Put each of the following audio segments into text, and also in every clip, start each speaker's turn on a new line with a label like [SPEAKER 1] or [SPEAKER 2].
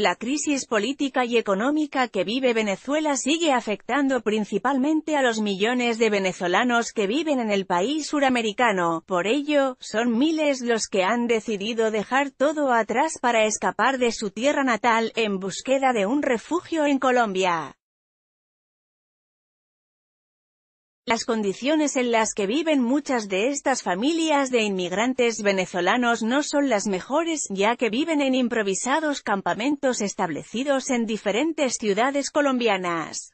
[SPEAKER 1] La crisis política y económica que vive Venezuela sigue afectando principalmente a los millones de venezolanos que viven en el país suramericano, por ello, son miles los que han decidido dejar todo atrás para escapar de su tierra natal, en búsqueda de un refugio en Colombia. Las condiciones en las que viven muchas de estas familias de inmigrantes venezolanos no son las mejores, ya que viven en improvisados campamentos establecidos en diferentes ciudades colombianas.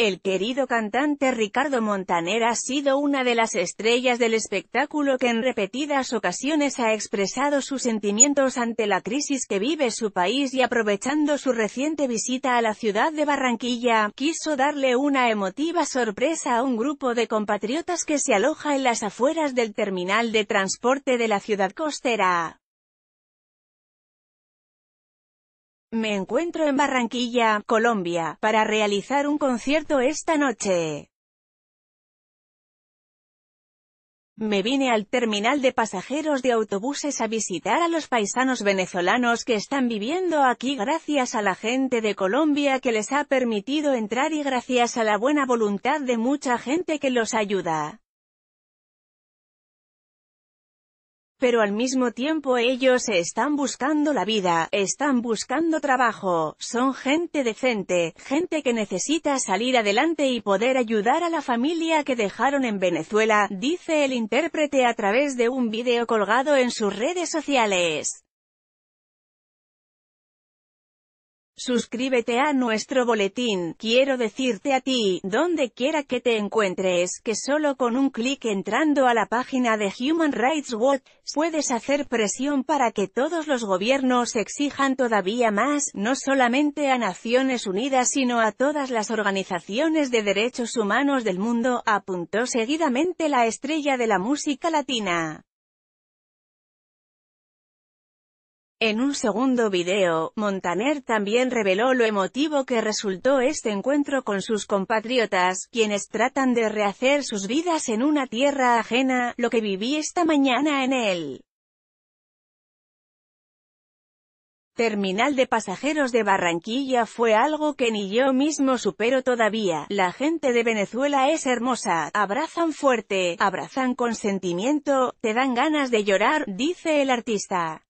[SPEAKER 1] El querido cantante Ricardo Montaner ha sido una de las estrellas del espectáculo que en repetidas ocasiones ha expresado sus sentimientos ante la crisis que vive su país y aprovechando su reciente visita a la ciudad de Barranquilla, quiso darle una emotiva sorpresa a un grupo de compatriotas que se aloja en las afueras del terminal de transporte de la ciudad costera. Me encuentro en Barranquilla, Colombia, para realizar un concierto esta noche. Me vine al terminal de pasajeros de autobuses a visitar a los paisanos venezolanos que están viviendo aquí gracias a la gente de Colombia que les ha permitido entrar y gracias a la buena voluntad de mucha gente que los ayuda. Pero al mismo tiempo ellos están buscando la vida, están buscando trabajo, son gente decente, gente que necesita salir adelante y poder ayudar a la familia que dejaron en Venezuela, dice el intérprete a través de un video colgado en sus redes sociales. Suscríbete a nuestro boletín, quiero decirte a ti, donde quiera que te encuentres, que solo con un clic entrando a la página de Human Rights Watch, puedes hacer presión para que todos los gobiernos exijan todavía más, no solamente a Naciones Unidas sino a todas las organizaciones de derechos humanos del mundo, apuntó seguidamente la estrella de la música latina. En un segundo video, Montaner también reveló lo emotivo que resultó este encuentro con sus compatriotas, quienes tratan de rehacer sus vidas en una tierra ajena, lo que viví esta mañana en él. terminal de pasajeros de Barranquilla fue algo que ni yo mismo supero todavía. La gente de Venezuela es hermosa, abrazan fuerte, abrazan con sentimiento, te dan ganas de llorar, dice el artista.